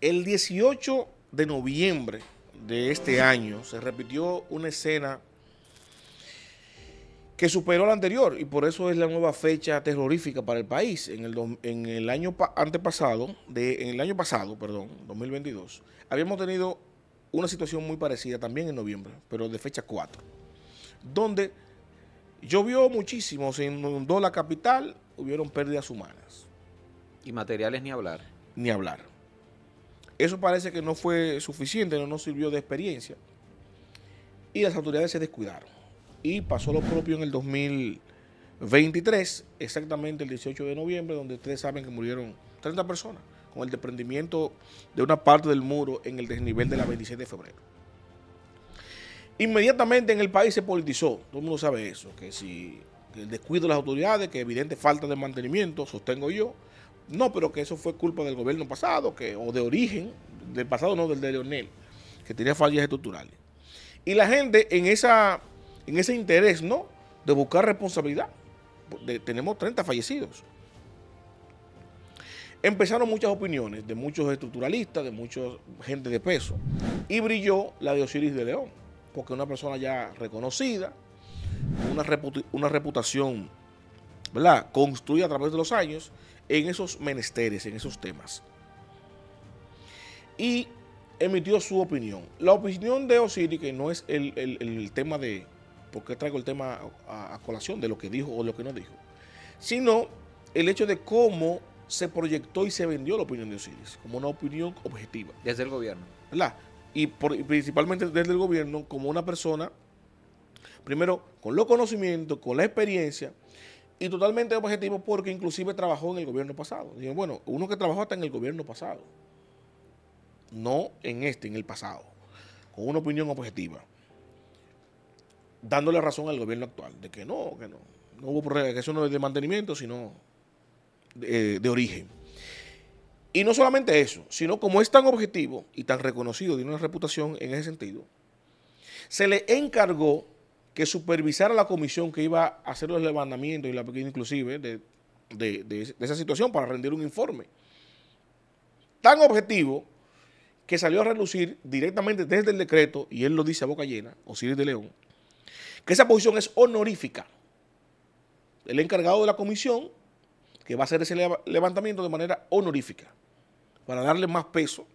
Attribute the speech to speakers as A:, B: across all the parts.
A: El 18 de noviembre de este año se repitió una escena que superó la anterior y por eso es la nueva fecha terrorífica para el país. En el, año antepasado, de, en el año pasado, perdón, 2022, habíamos tenido una situación muy parecida también en noviembre, pero de fecha 4, donde llovió muchísimo, se inundó la capital, hubieron pérdidas humanas.
B: Y materiales ni hablar. Ni hablar.
A: Eso parece que no fue suficiente, no nos sirvió de experiencia. Y las autoridades se descuidaron. Y pasó lo propio en el 2023, exactamente el 18 de noviembre, donde ustedes saben que murieron 30 personas con el desprendimiento de una parte del muro en el desnivel de la 26 de febrero. Inmediatamente en el país se politizó, todo el mundo sabe eso, que si el descuido de las autoridades, que evidente falta de mantenimiento, sostengo yo, no, pero que eso fue culpa del gobierno pasado, que, o de origen, del pasado no, del de Leonel, que tenía fallas estructurales. Y la gente en, esa, en ese interés, ¿no? De buscar responsabilidad. Pues, tenemos 30 fallecidos. Empezaron muchas opiniones de muchos estructuralistas, de mucha gente de peso. Y brilló la de Osiris de León, porque una persona ya reconocida, una, reputación ¿verdad? construida a través de los años, en esos menesteres, en esos temas. Y emitió su opinión. La opinión de Osiris, que no es el, tema de, ¿Por qué traigo el tema a, colación de lo que dijo o lo que no dijo, sino el hecho de cómo se proyectó y se vendió la opinión de Osiris, como una opinión objetiva. Desde el gobierno. ¿Verdad? Y, y principalmente desde el gobierno, como una persona, primero, con los conocimientos, con la experiencia, y totalmente objetivo porque inclusive trabajó en el gobierno pasado. Digo, bueno, uno que trabajó hasta en el gobierno pasado, no en este, en el pasado, con una opinión objetiva, dándole razón al gobierno actual, de que no, que no, no hubo problema, eso no es de mantenimiento, sino de, eh, de origen. Y no solamente eso, sino como es tan objetivo y tan reconocido, tiene una reputación en ese sentido, se le encargó que supervisara la comisión que iba a hacer los levantamientos y la pequeña inclusive de, esa situación para rendir un informe. Tan objetivo que salió a relucir directamente desde el decreto, y él lo dice a boca llena, Osiris de León, que esa posición es honorífica. El encargado de la comisión que va a hacer ese levantamiento de manera honorífica, para darle más peso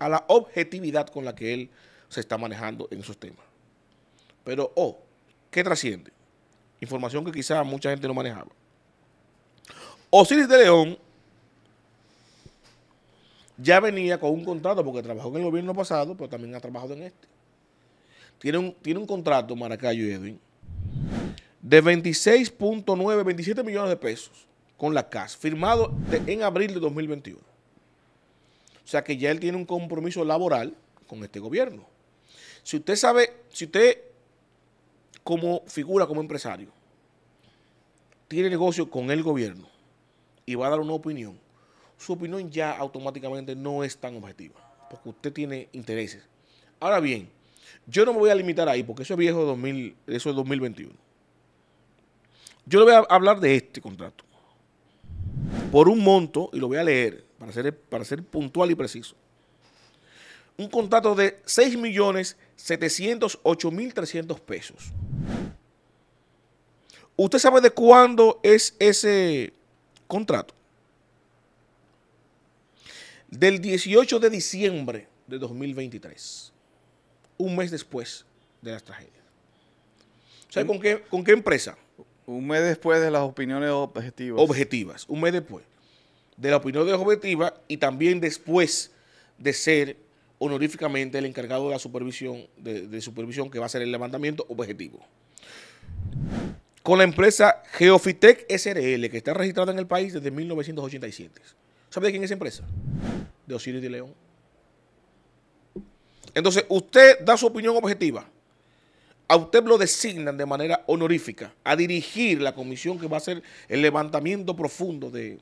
A: a la objetividad con la que él se está manejando en esos temas. Pero, oh, ¿Qué trasciende? Información que quizá mucha gente no manejaba. Osiris de León ya venía con un contrato porque trabajó en el gobierno pasado, pero también ha trabajado en este. Tiene un, tiene un contrato, Maracayo Edwin, de 26.9, 27 millones de pesos con la CAS, firmado en abril de 2021. O sea que ya él tiene un compromiso laboral con este gobierno. Si usted sabe, si usted como figura, como empresario, tiene negocio con el gobierno y va a dar una opinión, su opinión ya automáticamente no es tan objetiva, porque usted tiene intereses. Ahora bien, yo no me voy a limitar ahí, porque eso es viejo eso es 2021. Yo le voy a hablar de este contrato. Por un monto, y lo voy a leer para para ser puntual y preciso un contrato de 6.708.300 pesos. ¿Usted sabe de cuándo es ese contrato? Del 18 de diciembre de 2023, un mes después de las tragedias. ¿Sabe con qué, con qué empresa? Un mes después de las opiniones objetivas. Objetivas, un mes después. De la opinión de objetiva y también después de ser honoríficamente el encargado de la supervisión, de, supervisión que va a ser el levantamiento objetivo. Con la empresa Geofitec SRL, que está registrada en el país desde 1987. ¿Sabe de quién es esa empresa? De Osiris de León. Entonces, usted da su opinión objetiva. A usted lo designan de manera honorífica a dirigir la comisión que va a hacer el levantamiento profundo de,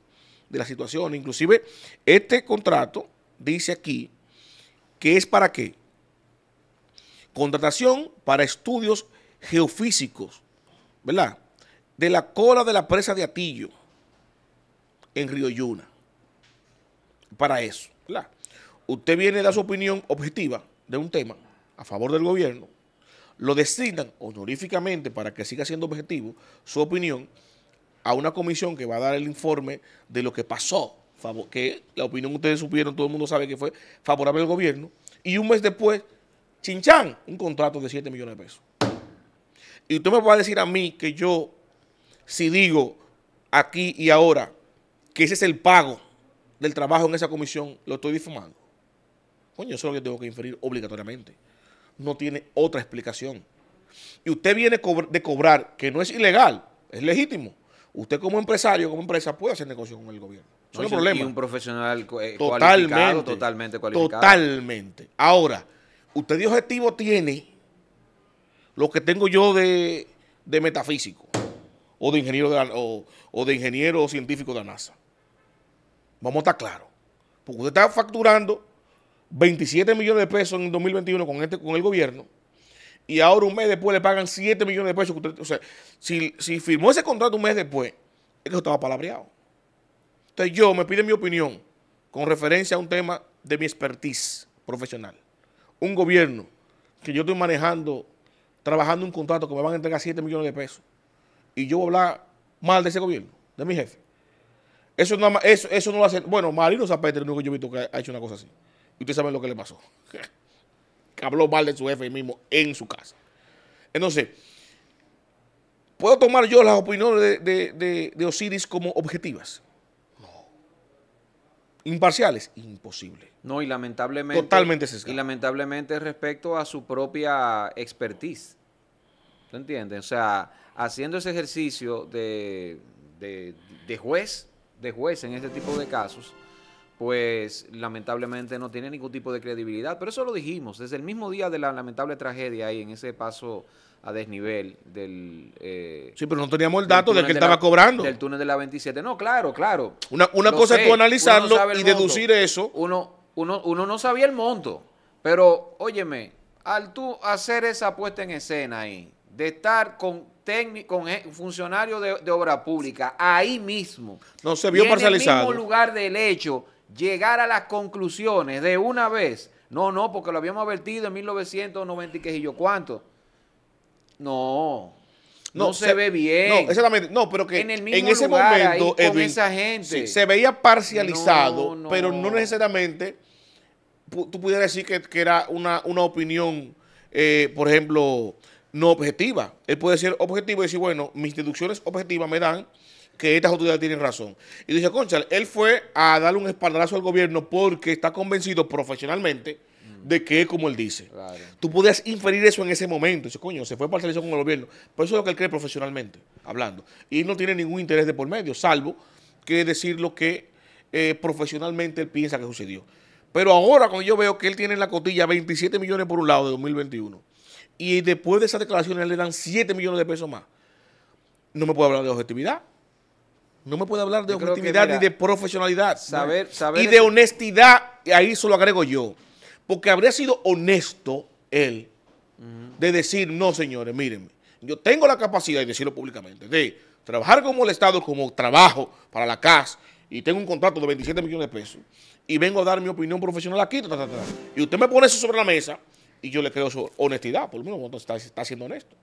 A: de la situación. Inclusive, este contrato dice aquí que es para qué? Contratación para estudios geofísicos, ¿verdad? De la cola de la presa de Atillo en Río Yuna. Para eso, ¿verdad? Usted viene a dar su opinión objetiva de un tema a favor del gobierno, lo designan honoríficamente para que siga siendo objetivo su opinión a una comisión que va a dar el informe de lo que pasó que la opinión ustedes supieron, todo el mundo sabe que fue favorable al gobierno, y un mes después, chinchán, un contrato de 7 millones de pesos. Y usted me va a decir a mí que yo, si digo aquí y ahora que ese es el pago del trabajo en esa comisión, lo estoy difumando Coño, eso es lo que tengo que inferir obligatoriamente. No tiene otra explicación. Y usted viene de cobrar, que no es ilegal, es legítimo. Usted como empresario, como empresa, puede hacer negocio con el gobierno problema. Y un
B: profesional eh, totalmente, cualificado, totalmente cualificado. Totalmente.
A: Ahora, usted de objetivo tiene lo que tengo yo de, metafísico o de ingeniero o, de ingeniero científico de la NASA. Vamos a estar claros. Porque usted está facturando 27 millones de pesos en 2021 con este, con el gobierno. Y ahora un mes después le pagan 7 millones de pesos. o sea, si, si firmó ese contrato un mes después, es que estaba palabreado yo me pide mi opinión con referencia a un tema de mi expertise profesional. Un gobierno que yo estoy manejando, trabajando un contrato que me van a entregar 7 millones de pesos y yo voy a hablar mal de ese gobierno, de mi jefe. Eso no, eso, no lo hace... Bueno, Marino Zapete, el único que yo he visto que ha hecho una cosa así. Y ustedes saben lo que le pasó. que habló mal de su jefe mismo en su casa. Entonces, ¿puedo tomar yo las opiniones de, de Osiris como objetivas? imparciales, imposible.
B: No, y lamentablemente. Totalmente sesgado. Y lamentablemente respecto a su propia expertise. ¿Tú entiendes? O sea, haciendo ese ejercicio de, de, de juez, de juez en este tipo de casos pues lamentablemente no tiene ningún tipo de credibilidad. Pero eso lo dijimos desde el mismo día de la lamentable tragedia ahí en ese paso a desnivel del... Eh, sí,
A: pero no teníamos el dato de que estaba cobrando. Del
B: túnel de la 27. No, claro, claro. Una, cosa es tú analizarlo y deducir eso. Uno, uno, no sabía el monto, pero óyeme, al tú hacer esa puesta en escena ahí, de estar con técnico, con funcionario de, obra pública, ahí mismo. No se vio parcializado. En el mismo lugar del hecho llegar a las conclusiones de una vez. No, no, porque lo habíamos advertido en 1990 y yo cuánto. No. No, se, ve bien. No, exactamente. No, pero que en, ese momento esa gente. se
A: veía parcializado, pero no necesariamente tú pudieras decir que, era una, opinión, eh, por ejemplo, no objetiva. Él puede ser objetivo y decir, bueno, mis deducciones objetivas me dan que estas autoridades tienen razón. Y dice, concha, él fue a darle un espaldarazo al gobierno porque está convencido profesionalmente de que es como él dice. Tú podías inferir eso en ese momento. Dice, coño, se fue parcializado con el gobierno. Pero eso es lo que él cree profesionalmente, hablando. Y no tiene ningún interés de por medio, salvo que decir lo que eh, profesionalmente él piensa que sucedió. Pero ahora, cuando yo veo que él tiene en la cotilla 27 millones por un lado de 2021, y después de esas declaraciones le dan 7 millones de pesos más, no me puedo hablar de objetividad. No me puede hablar de objetividad ni de profesionalidad. Saber, saber y de honestidad, ahí se lo agrego yo. Porque habría sido honesto él de decir, no, señores, mírenme, yo tengo la capacidad, y decirlo públicamente, de trabajar como el Estado, como trabajo para la CAS, y tengo un contrato de 27 millones de pesos, y vengo a dar mi opinión profesional aquí, y usted me pone eso sobre la mesa, y yo le creo su honestidad, por lo menos está, está siendo honesto.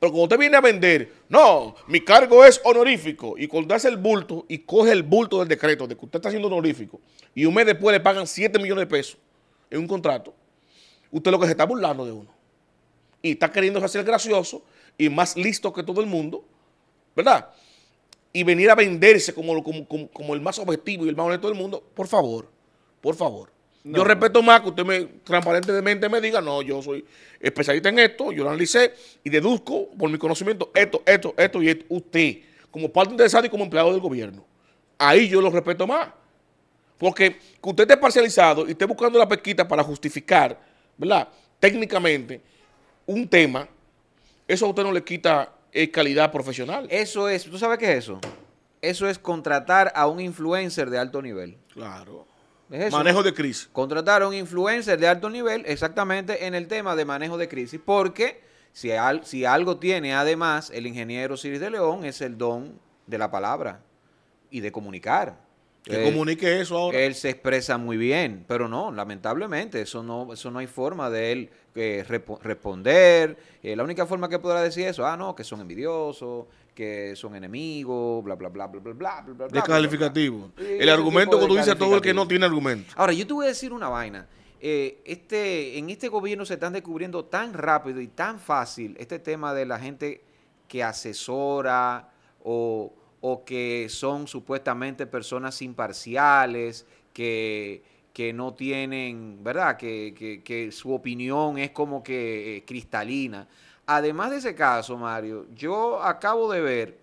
A: Pero cuando usted viene a vender, no, mi cargo es honorífico. Y cuando hace el bulto y coge el bulto del decreto de que usted está siendo honorífico y un mes después le pagan 7 millones de pesos en un contrato, usted lo que se está burlando de uno. Y está queriendo hacer gracioso y más listo que todo el mundo, ¿verdad? Y venir a venderse como, como el más objetivo y el más honesto del mundo, por favor, por favor. Yo respeto más que usted me transparentemente me diga, no, yo soy especialista en esto, yo lo analicé y deduzco por mi conocimiento esto, esto, esto y esto. Usted, como parte interesada y como empleado del gobierno. Ahí yo lo respeto más. Porque que usted esté parcializado y esté buscando la pesquita para justificar, ¿verdad? Técnicamente, un tema, eso a usted no le quita
B: eh, calidad profesional. Eso es, ¿tú sabes qué es eso? Eso es contratar a un influencer de alto nivel. Claro manejo de crisis. Contrataron influencers de alto nivel exactamente en el tema de manejo de crisis, porque si, si algo tiene además el ingeniero Ciris de León es el don de la palabra y de comunicar.
A: Que comunique
B: eso ahora. Él se expresa muy bien, pero no, lamentablemente, eso no, eso no hay forma de él eh, responder. Eh, la única forma que podrá decir eso, ah, no, que son envidiosos, que son enemigos, bla, bla, bla, bla, bla, bla, bla, bla. Descalificativo. Bla,
A: El argumento que tú dices a todo el que no tiene argumento.
B: Ahora, yo te voy a decir una vaina. Eh, este, en este gobierno se están descubriendo tan rápido y tan fácil este tema de la gente que asesora o, o que son supuestamente personas imparciales, que, que no tienen, ¿verdad? Que, que, que su opinión es como que eh, cristalina. Además de ese caso, Mario, yo acabo de ver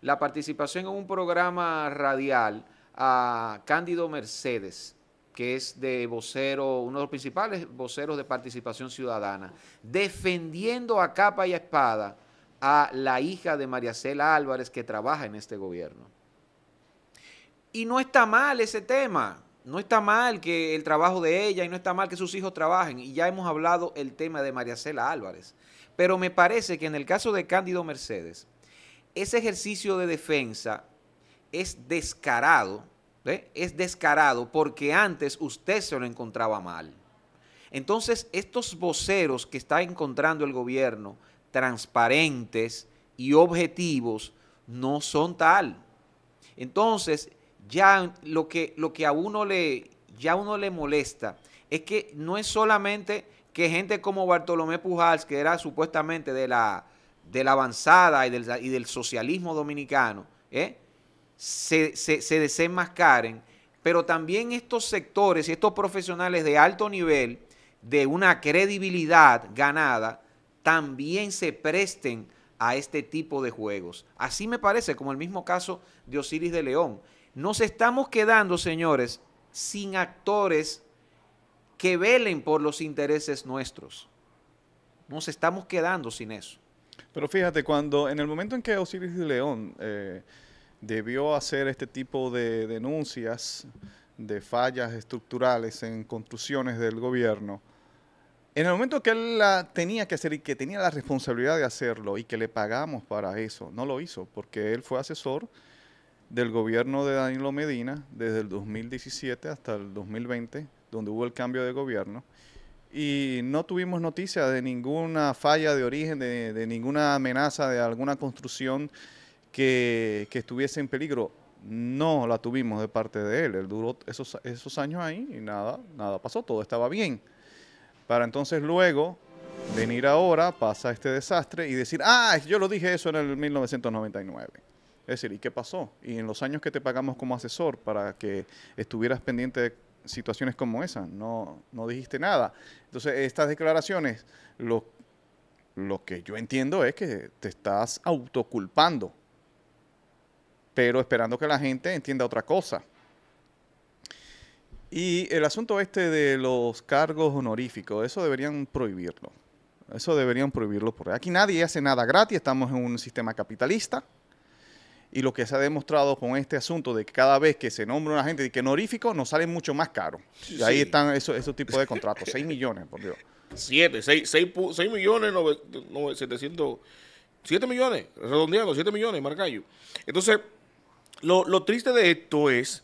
B: la participación en un programa radial a Cándido Mercedes, que es de vocero, uno de los principales voceros de participación ciudadana, defendiendo a capa y a espada a la hija de María Cela Álvarez que trabaja en este gobierno. Y no está mal ese tema, no está mal que el trabajo de ella y no está mal que sus hijos trabajen. Y ya hemos hablado el tema de María Cela Álvarez. Pero me parece que en el caso de Cándido Mercedes, ese ejercicio de defensa es descarado, es descarado porque antes usted se lo encontraba mal. Entonces, estos voceros que está encontrando el gobierno, transparentes y objetivos, no son tal. Entonces, ya lo que, lo que a uno le, ya uno le molesta es que no es solamente que gente como Bartolomé Pujals, que era supuestamente de la, de la avanzada y del, socialismo dominicano, ¿eh? se, se desenmascaren, pero también estos sectores y estos profesionales de alto nivel, de una credibilidad ganada, también se presten a este tipo de juegos. Así me parece, como el mismo caso de Osiris de León. Nos estamos quedando, señores, sin actores que velen por los intereses
C: nuestros. Nos estamos quedando sin eso. Pero fíjate, cuando en el momento en que Osiris León eh, debió hacer este tipo de denuncias de fallas estructurales en construcciones del gobierno, en el momento que él la tenía que hacer y que tenía la responsabilidad de hacerlo y que le pagamos para eso, no lo hizo porque él fue asesor del gobierno de Danilo Medina desde el 2017 hasta el 2020 donde hubo el cambio de gobierno, y no tuvimos noticia de ninguna falla de origen, de, ninguna amenaza de alguna construcción que, estuviese en peligro. No la tuvimos de parte de él. Él duró esos, esos años ahí y nada, nada pasó, todo estaba bien. Para entonces luego venir ahora, pasa este desastre y decir, ah, yo lo dije eso en el 1999. Es decir, ¿y qué pasó? Y en los años que te pagamos como asesor para que estuvieras pendiente de situaciones como esa, no, no dijiste nada. Entonces, estas declaraciones, lo, lo que yo entiendo es que te estás autoculpando, pero esperando que la gente entienda otra cosa. Y el asunto este de los cargos honoríficos, eso deberían prohibirlo. Eso deberían prohibirlo porque Aquí nadie hace nada gratis, estamos en un sistema capitalista y lo que se ha demostrado con este asunto de que cada vez que se nombra una gente de que honorífico nos sale mucho más caro. Y ahí están esos, esos tipos de contratos, 6 millones, por Dios.
A: 7, 6, millones, 700, 7 millones, redondeando, 7 millones, Marcayo. Entonces, lo, lo triste de esto es,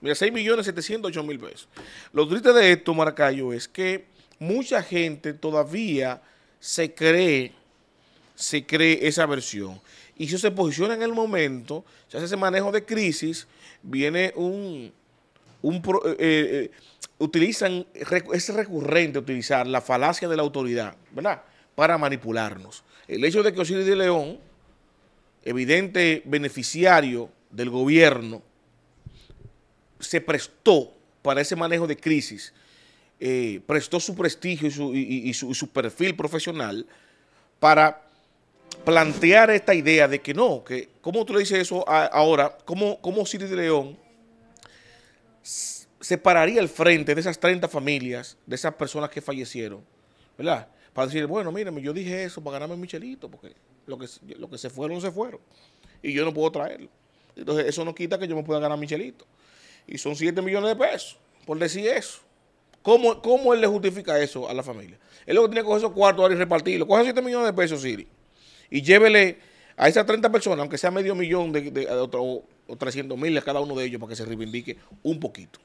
A: mira, 6 millones 708 mil pesos. Lo triste de esto, Marcayo, es que mucha gente todavía se cree se cree esa versión. Y si se posiciona en el momento, se hace ese manejo de crisis, viene un... Eh, eh, eh, utilizan, es recurrente utilizar la falacia de la autoridad, ¿verdad? Para manipularnos. El hecho de que Osiris de León, evidente beneficiario del gobierno, se prestó para ese manejo de crisis, prestó su prestigio y su, y su perfil profesional para plantear esta idea de que no, que ¿cómo tú le dices eso ahora? ¿Cómo, ¿Cómo de León separaría el frente de esas 30 familias, de esas personas que fallecieron? ¿Verdad? Para decir, bueno, mírame, yo dije eso para ganarme Michelito, porque lo que, lo que se fueron, se fueron. Y yo no puedo traerlo. Entonces, eso no quita que yo me pueda ganar Michelito. Y son 7 millones de pesos, por decir eso. ¿Cómo, ¿Cómo él le justifica eso a la familia? Él lo que tiene que coger esos cuartos ahora y repartirlo. Coge 7 millones de pesos, Siri y llévele a esas 30 personas, aunque sea medio millón de, de, o, o 300 mil a cada uno de ellos, para que se reivindique un poquito.